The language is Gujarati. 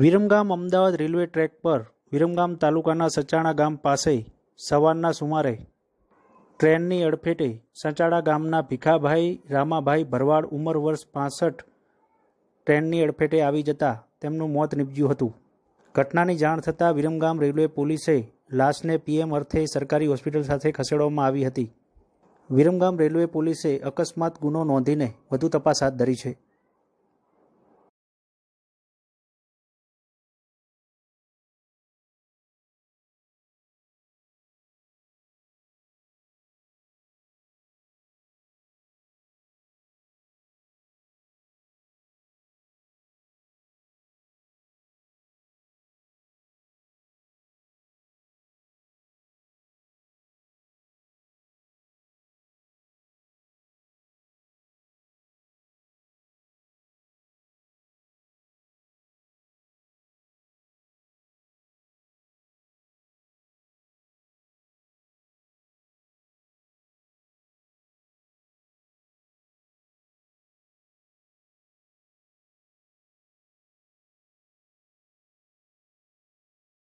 વિરમગામ અમદાવાદ રેલવે ટ્રેક પર વિરમગામ તાલુકાના સચાણા ગામ પાસે સવારના સુમારે ટ્રેનની અડફેટે સચાણા ગામના ભીખાભાઈ રામાભાઈ ભરવાડ ઉંમર વર્ષ પાસઠ ટ્રેનની અડફેટે આવી જતા તેમનું મોત નીપજ્યું હતું ઘટનાની જાણ થતાં વિરમગામ રેલવે પોલીસે લાશને પીએમ અર્થે સરકારી હોસ્પિટલ સાથે ખસેડવામાં આવી હતી વિરમગામ રેલવે પોલીસે અકસ્માત ગુનો નોંધીને વધુ તપાસ હાથ ધરી છે